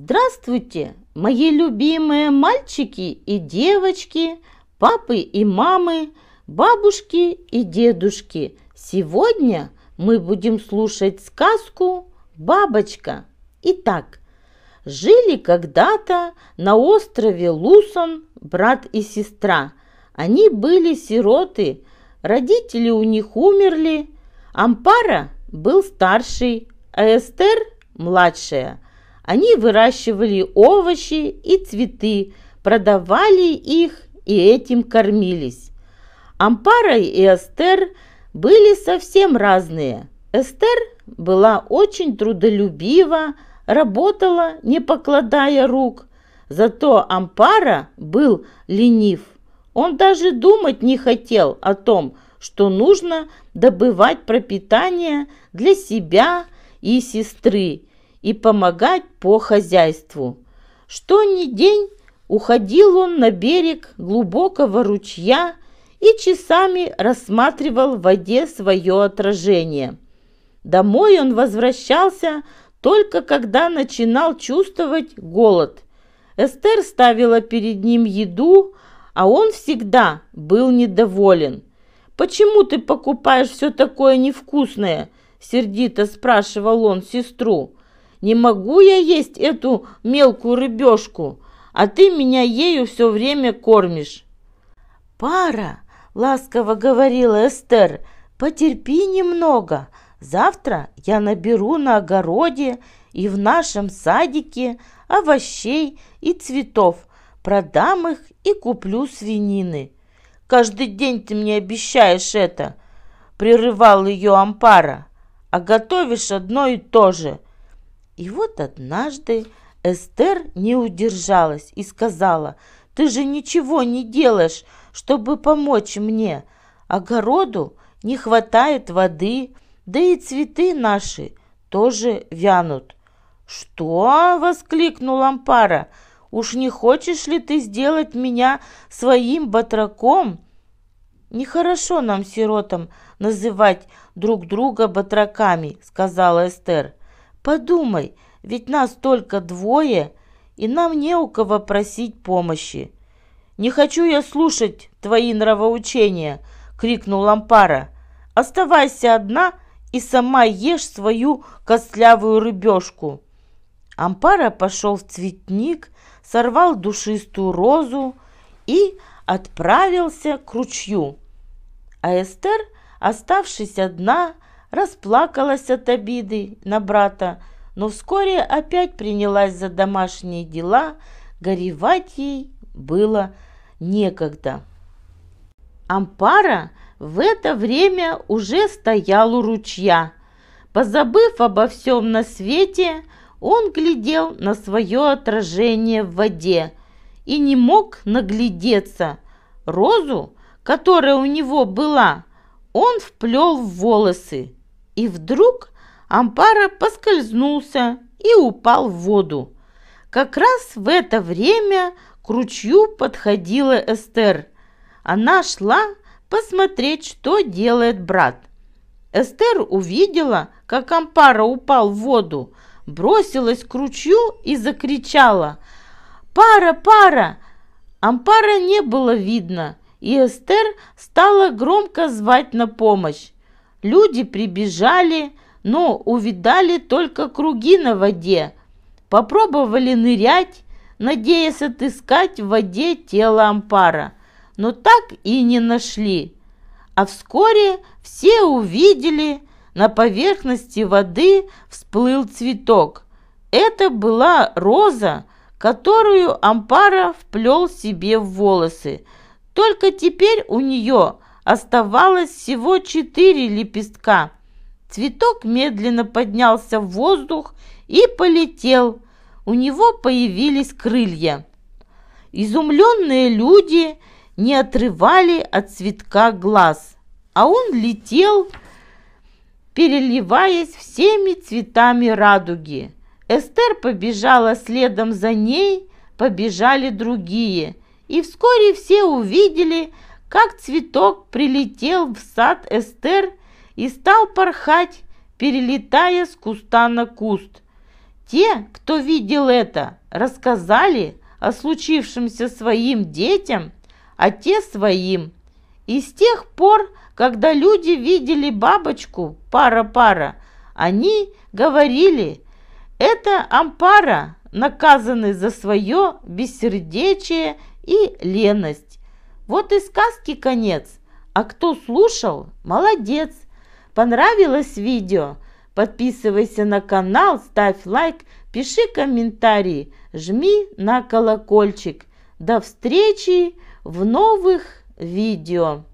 Здравствуйте, мои любимые мальчики и девочки, папы и мамы, бабушки и дедушки. Сегодня мы будем слушать сказку «Бабочка». Итак, жили когда-то на острове Лусон брат и сестра. Они были сироты, родители у них умерли. Ампара был старший, а Эстер – младшая – они выращивали овощи и цветы, продавали их и этим кормились. Ампара и Эстер были совсем разные. Эстер была очень трудолюбива, работала, не покладая рук. Зато Ампара был ленив. Он даже думать не хотел о том, что нужно добывать пропитание для себя и сестры, и помогать по хозяйству. Что ни день уходил он на берег глубокого ручья и часами рассматривал в воде свое отражение. Домой он возвращался только когда начинал чувствовать голод. Эстер ставила перед ним еду, а он всегда был недоволен. «Почему ты покупаешь все такое невкусное?» – сердито спрашивал он сестру. Не могу я есть эту мелкую рыбешку, а ты меня ею все время кормишь». «Пара!» — ласково говорила Эстер. «Потерпи немного. Завтра я наберу на огороде и в нашем садике овощей и цветов, продам их и куплю свинины». «Каждый день ты мне обещаешь это!» — прерывал ее Ампара. «А готовишь одно и то же — и вот однажды Эстер не удержалась и сказала, «Ты же ничего не делаешь, чтобы помочь мне. Огороду не хватает воды, да и цветы наши тоже вянут». «Что?» — воскликнул Ампара. «Уж не хочешь ли ты сделать меня своим батраком?» «Нехорошо нам, сиротам, называть друг друга батраками», — сказала Эстер. Подумай, ведь нас только двое, и нам не у кого просить помощи. «Не хочу я слушать твои нравоучения!» — крикнул Лампара. «Оставайся одна и сама ешь свою костлявую рыбешку!» Ампара пошел в цветник, сорвал душистую розу и отправился к ручью. А Эстер, оставшись одна, — расплакалась от обиды на брата, но вскоре опять принялась за домашние дела, горевать ей было некогда. Ампара в это время уже стоял у ручья. Позабыв обо всем на свете, он глядел на свое отражение в воде и не мог наглядеться. Розу, которая у него была, он вплел в волосы. И вдруг Ампара поскользнулся и упал в воду. Как раз в это время к ручью подходила Эстер. Она шла посмотреть, что делает брат. Эстер увидела, как Ампара упал в воду, бросилась к ручью и закричала «Пара, пара!». Ампара не было видно, и Эстер стала громко звать на помощь. Люди прибежали, но увидали только круги на воде. Попробовали нырять, надеясь отыскать в воде тело ампара, но так и не нашли. А вскоре все увидели, на поверхности воды всплыл цветок. Это была роза, которую Ампара вплел себе в волосы. Только теперь у нее оставалось всего четыре лепестка. Цветок медленно поднялся в воздух и полетел. У него появились крылья. Изумленные люди не отрывали от цветка глаз, а он летел, переливаясь всеми цветами радуги. Эстер побежала следом за ней, побежали другие, и вскоре все увидели, как цветок прилетел в сад Эстер и стал порхать, перелетая с куста на куст. Те, кто видел это, рассказали о случившемся своим детям, а те своим. И с тех пор, когда люди видели бабочку пара-пара, они говорили, это ампара, наказанный за свое бессердечие и леность. Вот и сказки конец. А кто слушал, молодец. Понравилось видео? Подписывайся на канал, ставь лайк, пиши комментарии, жми на колокольчик. До встречи в новых видео.